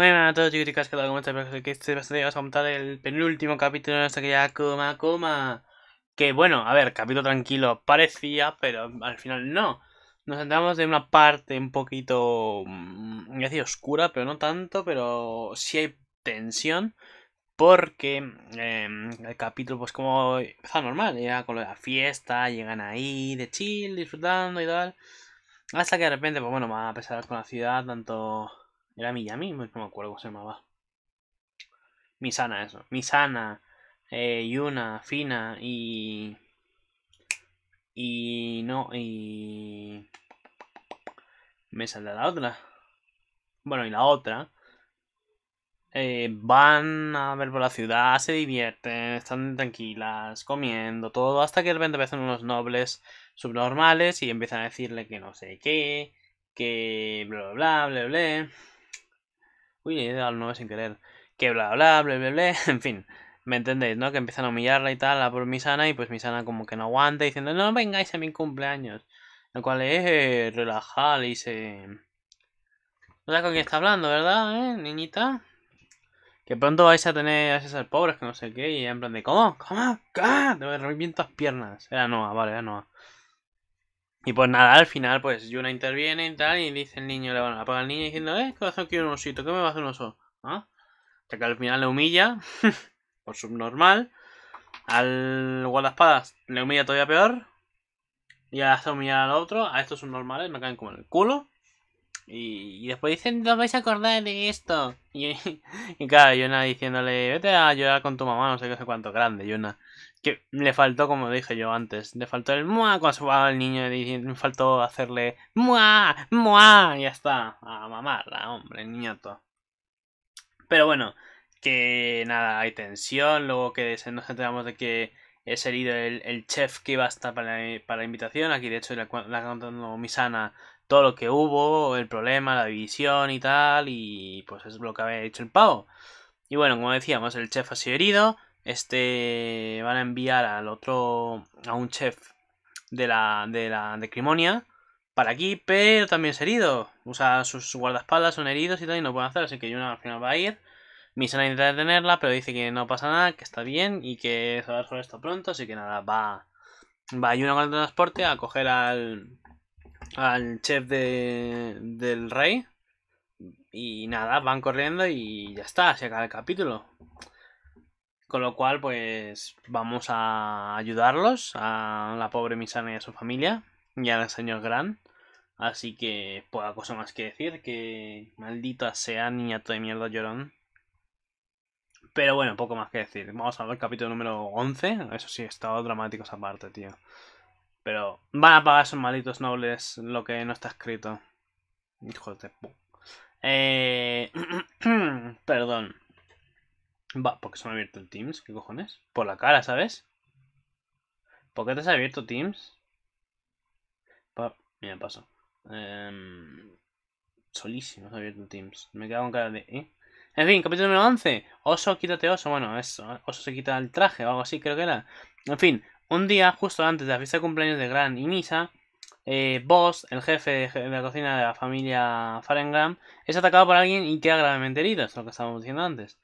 Bueno a todos chicos ¿qué tal? ¿Cómo estáis? Espero que este va vamos a contar el penúltimo capítulo de nuestra ya Coma Coma. Que bueno, a ver, capítulo tranquilo parecía, pero al final no. Nos entramos en una parte un poquito, mm, voy a oscura, pero no tanto, pero sí hay tensión. Porque em, el capítulo, pues como está normal, ya con la fiesta, llegan ahí de chill, disfrutando y tal. Hasta que de repente, pues bueno, va a pesar con la ciudad, tanto era Miyami, no me acuerdo cómo se llamaba. Misana, eso. Misana, eh, Yuna, Fina y. Y no, y. Me saldrá la otra. Bueno, y la otra. Eh, van a ver por la ciudad, se divierten, están tranquilas, comiendo, todo, hasta que de repente aparecen unos nobles subnormales y empiezan a decirle que no sé qué, que bla bla bla bla bla. Uy, he al sin querer. Que bla, bla, bla, bla, bla. En fin, ¿me entendéis, no? Que empiezan a humillarla y tal, a por Misana. Y pues Misana como que no aguanta diciendo, no vengáis a mi cumpleaños. Lo cual es eh, relajar y se... No sé con quién está hablando, ¿verdad, eh, niñita? Que pronto vais a tener a esas pobres que no sé qué. Y en plan de, ¿cómo? ¿Cómo? de Te piernas. Era Noah, vale, era Noah. Y pues nada, al final, pues Yuna interviene y tal, y dice el niño, le van a pagar al niño diciendo, eh, hacer aquí un osito, ¿qué me va a hacer un oso? ¿Ah? que al final le humilla, por subnormal. Al guardaespadas le humilla todavía peor. Y hace humillar al otro, a estos subnormales me caen como en el culo. Y, después dicen, no vais a acordar de esto. Y, y claro, Yona diciéndole, vete a llorar con tu mamá, no sé qué sé cuánto, grande, Yona. Que le faltó, como dije yo antes, le faltó el mua cuando va al niño, le faltó hacerle mua, mua, y ya está, a mamarla, hombre, niñato. Pero bueno, que nada, hay tensión, luego que nos enteramos de que es herido el, chef que iba a estar para la, invitación, aquí de hecho la, la contando Misana todo lo que hubo, el problema, la división y tal, y pues es lo que había hecho el pavo. Y bueno, como decíamos, el chef ha sido herido, este van a enviar al otro, a un chef de la, de la decrimonia para aquí, pero también es herido. usa sus guardaespaldas son heridos y tal, y no pueden hacer, así que Yuna al final va a ir. Misana intenta detenerla, pero dice que no pasa nada, que está bien y que se va a esto pronto, así que nada, va, va Yuna con el transporte a coger al, al chef del rey. Y nada, van corriendo y ya está, se acaba el capítulo. Con lo cual, pues vamos a ayudarlos, a la pobre Misana y a su familia, y al señor Gran. Así que poca cosa más que decir, que maldita sea niñato de mierda llorón. Pero bueno, poco más que decir. Vamos a ver el capítulo número 11. Eso sí, estaba dramático esa parte, tío. Pero van a pagar esos malditos nobles lo que no está escrito. Hijo de Eh... Perdón. Va, porque se me ha abierto el Teams, ¿qué cojones? Por la cara, ¿sabes? ¿Por qué te has abierto Teams? Pa... Mira, paso. Eh... Solísimo se ha abierto Teams. Me he quedado con cara de... ¿eh? En fin, capítulo número 11. Oso, quítate oso. Bueno, eso. Oso se quita el traje o algo así, creo que era. En fin, un día, justo antes de la fiesta de cumpleaños de Gran y Misa, eh, Boss, el jefe de, la cocina de la familia Farengram, es atacado por alguien y queda gravemente herido, es lo que estábamos diciendo antes.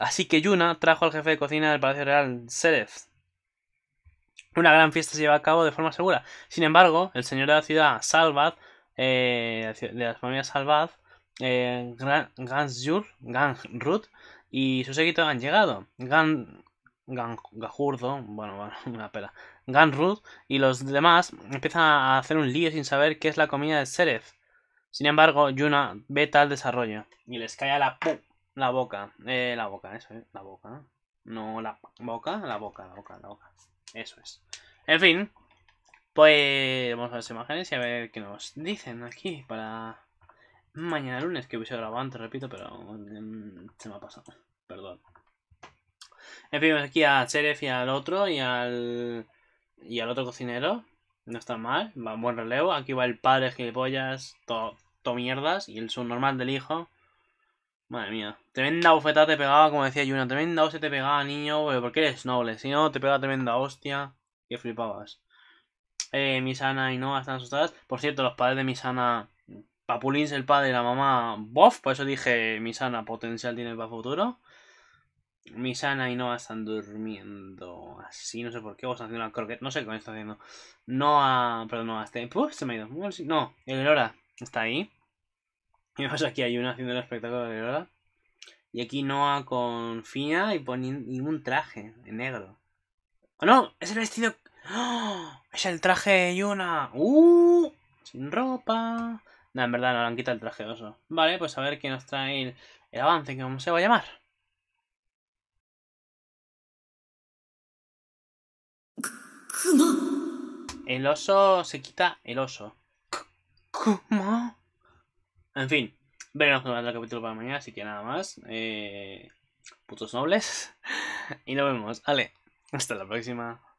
Así que Yuna trajo al jefe de cocina del Palacio Real, Seref. Una gran fiesta se lleva a cabo de forma segura. Sin embargo, el señor de la ciudad, Salvad, eh, de la familia Salvad, eh, Gansjur, Gansrud, y su séquito han llegado. Gan Gajurdo, bueno, una pela, Ganrud y los demás empiezan a hacer un lío sin saber qué es la comida de Seref. Sin embargo, Yuna ve tal desarrollo y les cae a la la boca, eh, la boca, eso eh, la boca, no la boca, la boca, la boca, la boca, eso es. En fin, pues vamos a las imágenes y a ver qué nos dicen aquí para mañana lunes que hubiese grabado antes, repito, pero mm, se me ha pasado, perdón. En fin, pues aquí a Sheriff y al otro y al, y al otro cocinero. No está mal, va buen relevo. Aquí va el padre gilipollas, todo to mierdas. Y el subnormal del hijo. Madre mía. Tremenda bofetada te pegaba, como decía Yuna. Tremenda hostia te pegaba, niño. porque eres noble. Si no, te pega tremenda hostia. Que flipabas. Eh, Misana y no están asustadas. Por cierto, los padres de Misana. Papulins el padre y la mamá. Bof. Por eso dije Misana potencial tiene para futuro. Misana y Noah están durmiendo así, no sé por qué, o haciendo una croquet no sé qué está haciendo. Noah, perdón, Noah, este, puf se me ha ido. No, el Elora está ahí. Y vemos aquí hay Yuna haciendo el espectáculo de Elora. Y aquí Noah con Fina y poniendo un traje en negro. ¡Oh, no! ¡Es el vestido! ¡Oh! ¡Es el traje de Yuna! ¡Uh! Sin ropa. No, en verdad no le han quitado el traje eso Vale, pues a ver qué nos trae el, avance que cómo se va a llamar. El oso se quita el oso. ¿Cómo? En fin, veremos el capítulo para mañana, así que nada más. Eh, putos nobles. Y nos vemos. Vale, hasta la próxima.